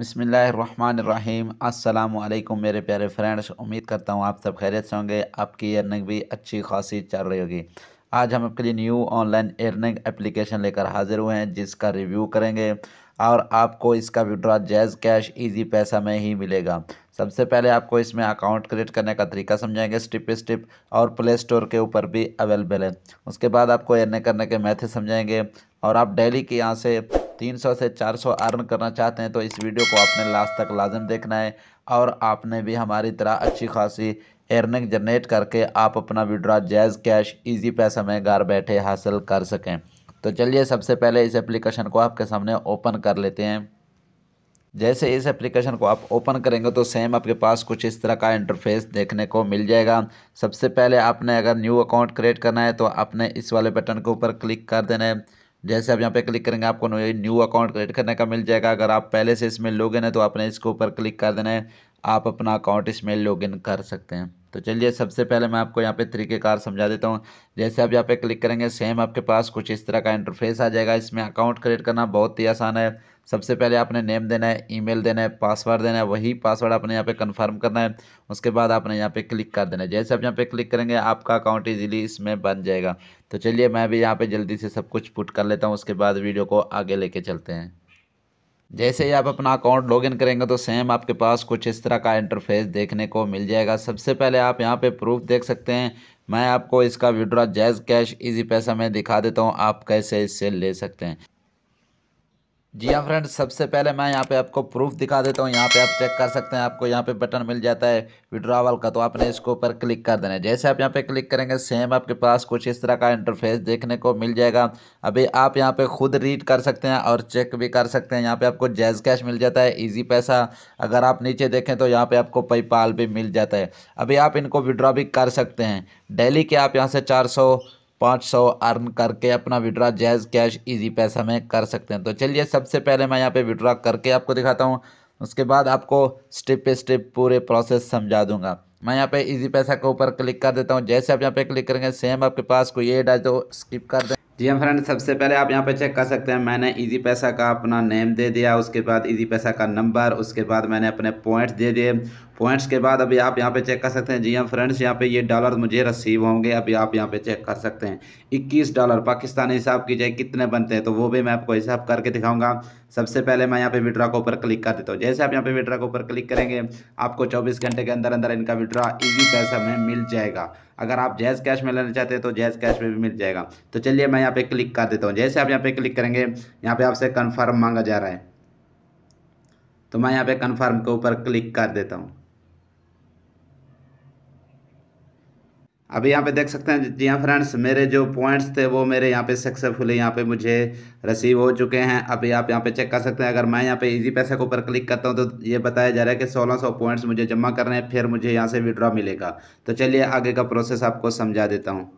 बसमीम् अल्लाम मेरे प्यारे फ्रेंड्स उम्मीद करता हूँ आप सब खैरियत से होंगे आपकी अर्निंग भी अच्छी खासी चल रही होगी आज हम आपके लिए न्यू ऑनलाइन अर्निंग एप्लीकेशन लेकर हाजिर हुए हैं जिसका रिव्यू करेंगे और आपको इसका विड्रा जैज़ कैश इजी पैसा में ही मिलेगा सबसे पहले आपको इसमें अकाउंट क्रिएट करने का तरीका समझाएंगे स्टेप स्टेप और प्ले स्टोर के ऊपर भी अवेलेबल है उसके बाद आपको अर्निंग करने के मैथड समझाएंगे और आप डेली के यहाँ से 300 से 400 अर्न करना चाहते हैं तो इस वीडियो को आपने लास्ट तक लाजम देखना है और आपने भी हमारी तरह अच्छी खासी अर्निंग जनरेट करके आप अपना विड्रा जैज़ कैश ईजी पैसा में घर बैठे हासिल कर सकें तो चलिए सबसे पहले इस एप्लीकेशन को आपके सामने ओपन कर लेते हैं जैसे इस एप्लीकेशन को आप ओपन करेंगे तो सेम आपके पास कुछ इस तरह का इंटरफेस देखने को मिल जाएगा सबसे पहले आपने अगर न्यू अकाउंट क्रिएट करना है तो आपने इस वाले बटन के ऊपर क्लिक कर देना है जैसे आप यहाँ पे क्लिक करेंगे आपको न्यू अकाउंट क्रिएट करने का मिल जाएगा अगर आप पहले से इसमें लॉगिन है तो आपने इसके ऊपर क्लिक कर देना है आप अपना अकाउंट इसमें लॉगिन कर सकते हैं तो चलिए सबसे पहले मैं आपको यहाँ पे तरीकेकार समझा देता हूँ जैसे आप यहाँ पे क्लिक करेंगे सेम आपके पास कुछ इस तरह का इंटरफेस आ जाएगा इसमें अकाउंट क्रिएट करना बहुत ही आसान है सबसे पहले आपने नेम देना है ईमेल देना है पासवर्ड देना है वही पासवर्ड आपने यहाँ पे कंफर्म करना है उसके बाद आपने यहाँ पे क्लिक कर देना है जैसे आप यहाँ पे क्लिक करेंगे आपका अकाउंट इजीली इसमें बन जाएगा तो चलिए मैं भी यहाँ पे जल्दी से सब कुछ पुट कर लेता हूँ उसके बाद वीडियो को आगे लेके चलते हैं जैसे ही आप अपना अकाउंट लॉगिन करेंगे तो सेम आपके पास कुछ इस तरह का इंटरफेस देखने को मिल जाएगा सबसे पहले आप यहाँ पे प्रूफ देख सकते हैं मैं आपको इसका विड्रॉ जैज़ कैश इजी पैसा में दिखा देता हूँ आप कैसे इससे ले सकते हैं जी हाँ फ्रेंड्स सबसे पहले मैं यहाँ पे आपको प्रूफ दिखा देता हूँ यहाँ पे आप चेक कर सकते हैं आपको यहाँ पे बटन मिल जाता है विड्रावल का तो आपने इसके ऊपर क्लिक कर देना है जैसे आप यहाँ पे क्लिक करेंगे सेम आपके पास कुछ इस तरह का इंटरफेस देखने को मिल जाएगा अभी आप यहाँ पे खुद रीड कर सकते हैं और चेक भी कर सकते हैं यहाँ पर आपको जैज़ कैश मिल जाता है ईजी पैसा अगर आप नीचे देखें तो यहाँ पर आपको पेपाल भी मिल जाता है अभी आप इनको विड्रॉ भी कर सकते हैं डेली के आप यहाँ से चार पाँच सौ अर्न करके अपना विड्रा जैज़ कैश इजी पैसा में कर सकते हैं तो चलिए सबसे पहले मैं यहाँ पे विड्रा करके आपको दिखाता हूँ उसके बाद आपको स्टेप बाई स्टेप पूरे प्रोसेस समझा दूंगा मैं यहाँ पे इजी पैसा के ऊपर क्लिक कर देता हूँ जैसे आप यहाँ पे क्लिक करेंगे सेम आपके पास कोई एड आए तो स्किप कर दें जी हम हाँ फ्रेंड सबसे पहले आप यहाँ पे चेक कर सकते हैं मैंने इजी पैसा का अपना नेम दे दिया उसके बाद इजी पैसा का नंबर उसके बाद मैंने अपने पॉइंट्स दे दिए पॉइंट्स के बाद अभी आप यहाँ पे चेक कर सकते हैं जी हाँ फ्रेंड्स यहाँ पे ये डॉलर मुझे रसीव होंगे अभी आप यहाँ पे चेक कर सकते हैं 21 डॉलर पाकिस्तानी हिसाब की जाए कितने बनते हैं तो वो भी मैं आपको हिसाब करके दिखाऊंगा सबसे पहले मैं यहाँ पे विड्रा के ऊपर क्लिक कर देता हूँ जैसे आप यहाँ पे विड्रा के ऊपर क्लिक करेंगे आपको चौबीस घंटे के अंदर अंदर इनका विड्रा ईजी पैसा में मिल जाएगा अगर आप जैज़ कैश में लेना चाहते हैं तो जैज़ कैश में भी मिल जाएगा तो चलिए मैं यहाँ पे क्लिक कर देता हूँ जैसे आप यहाँ पे क्लिक करेंगे यहाँ पे आपसे कन्फर्म मांगा जा रहा है तो मैं यहाँ पे कन्फर्म के ऊपर क्लिक कर देता हूँ अब यहाँ पे देख सकते हैं जी हाँ फ्रेंड्स मेरे जो पॉइंट्स थे वो मेरे यहाँ पे सक्सेसफुली यहाँ पे मुझे रिसीव हो चुके हैं अभी आप यहाँ पे चेक कर सकते हैं अगर मैं यहाँ पे इजी पैसे के ऊपर क्लिक करता हूँ तो ये बताया जा रहा है कि 1600 पॉइंट्स मुझे जमा करने हैं फिर मुझे यहाँ से विड्रॉ मिलेगा तो चलिए आगे का प्रोसेस आपको समझा देता हूँ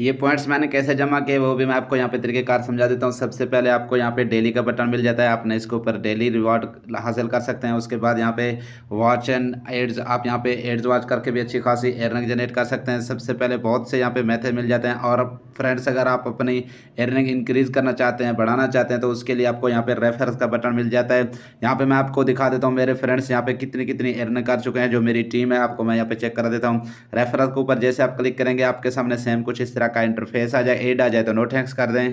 ये पॉइंट्स मैंने कैसे जमा किए वो भी मैं आपको यहाँ पे तरीकेकार समझा देता हूँ सबसे पहले आपको यहाँ पे डेली का बटन मिल जाता है आपने इसके ऊपर डेली रिवॉर्ड हासिल कर सकते हैं उसके बाद यहाँ पे वॉच एंड एड्स आप यहाँ पे एड्स वॉच करके भी अच्छी खासी एयरनिंग जनरेट कर सकते हैं सबसे पहले बहुत से यहाँ पे मैथड मिल जाते हैं और फ्रेंड्स अगर आप अपनी एयरनिंग इंक्रीज करना चाहते हैं बढ़ाना चाहते हैं तो उसके लिए आपको यहाँ पे रेफरेंस का बटन मिल जाता है यहाँ पे मैं आपको दिखा देता हूँ मेरे फ्रेंड्स यहाँ पे कितनी कितनी एयरनिंग कर चुके हैं जो मेरी टीम है आपको मैं यहाँ पे चेक करा देता हूँ रेफरेंस के ऊपर जैसे आप क्लिक करेंगे आपके सामने सेम कुछ इस तरह तरह का इंटरफेस आ जाए एड आ जाए तो नो थैंक्स कर दें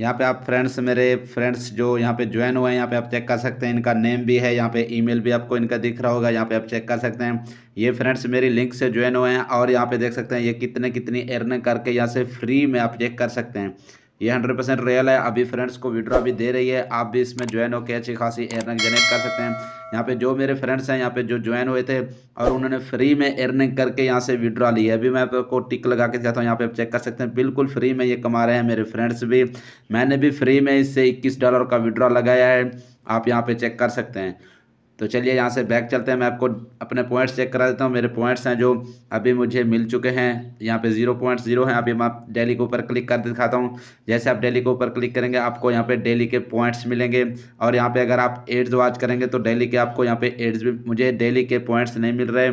यहाँ पे आप फ्रेंड्स मेरे फ्रेंड्स जो यहाँ पे ज्वाइन हुए हैं यहाँ पे आप चेक कर सकते हैं इनका नेम भी है यहाँ पे ईमेल भी आपको इनका दिख रहा होगा यहाँ पे आप चेक कर सकते हैं ये फ्रेंड्स मेरी लिंक से ज्वाइन हुए हैं और यहाँ पे देख सकते हैं ये कितने कितनी एर्निंग करके यहाँ से फ्री में आप चेक कर सकते हैं ये हंड्रेड परसेंट रियल है अभी फ्रेंड्स को विड्रॉ भी दे रही है आप भी इसमें ज्वाइन होकर अच्छी खासी एयरनिंग जनरेट कर सकते हैं यहाँ पे जो मेरे फ्रेंड्स हैं यहाँ पे जो ज्वाइन हुए थे और उन्होंने फ्री में एयरनिंग करके यहाँ से विड्रॉ लिया अभी मैं आपको टिक लगा के जाता हूँ यहाँ पे आप चेक कर सकते हैं बिल्कुल फ्री में ये कमा रहे हैं मेरे फ्रेंड्स भी मैंने भी फ्री में इससे इक्कीस डॉलर का विड्रॉ लगाया है आप यहाँ पर चेक कर सकते हैं तो चलिए यहाँ से बैक चलते हैं मैं आपको अपने पॉइंट्स चेक करा देता हूँ मेरे पॉइंट्स हैं जो अभी मुझे मिल चुके हैं यहाँ पे जीरो पॉइंट जीरो हैं अभी मैं आप डेली के ऊपर क्लिक कर दिखाता हूँ जैसे आप डेली के ऊपर क्लिक करेंगे आपको यहाँ पे डेली के पॉइंट्स मिलेंगे और यहाँ पे अगर आप एड्स वॉच करेंगे तो डेली के आपको यहाँ पे एड्स भी मुझे डेली के पॉइंट्स नहीं मिल रहे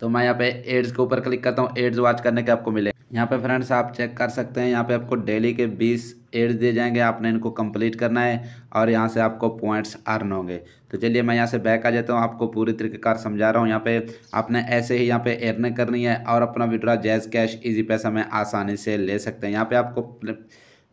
तो मैं यहाँ पे एड्स के ऊपर क्लिक करता हूँ एड्स वॉच करने के आपको मिले यहाँ पे फ्रेंड्स आप चेक कर सकते हैं यहाँ पे आपको डेली के 20 एड्स दिए जाएंगे आपने इनको कंप्लीट करना है और यहाँ से आपको पॉइंट्स अर्न होंगे तो चलिए मैं यहाँ से बैक आ जाता हूँ आपको पूरी तरीके कार समझा रहा हूँ यहाँ पे आपने ऐसे ही यहाँ पे एयरने करनी है और अपना विड्रा जैज़ कैश ईजी पैसा में आसानी से ले सकते हैं यहाँ पर आपको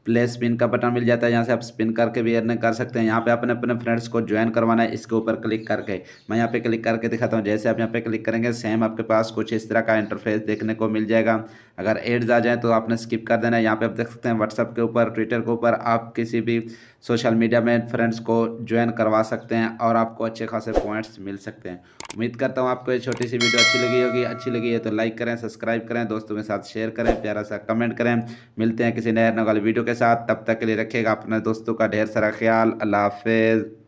प्ले स्पिन का बटन मिल जाता है यहाँ से आप स्पिन करके भी एयरने कर सकते हैं यहाँ पे अपने अपने फ्रेंड्स को ज्वाइन करवाना है इसके ऊपर क्लिक करके मैं यहाँ पे क्लिक करके दिखाता हूँ जैसे आप यहाँ पे क्लिक करेंगे सेम आपके पास कुछ इस तरह का इंटरफेस देखने को मिल जाएगा अगर एड्स आ जाएँ तो आपने स्किप कर देना है यहाँ पे आप देख सकते हैं व्हाट्सअप के ऊपर ट्विटर के ऊपर आप किसी भी सोशल मीडिया में फ्रेंड्स को ज्वाइन करवा सकते हैं और आपको अच्छे खासे पॉइंट्स मिल सकते हैं उम्मीद करता हूँ आपको ये छोटी सी वीडियो अच्छी लगी होगी अच्छी लगी है तो लाइक करें सब्सक्राइब करें दोस्तों के साथ शेयर करें प्यारा सा कमेंट करें मिलते हैं किसी नए नगल वीडियो के साथ तब तक के लिए रखेगा अपने दोस्तों का ढेर सारा ख्याल अल्लाह हाफिज़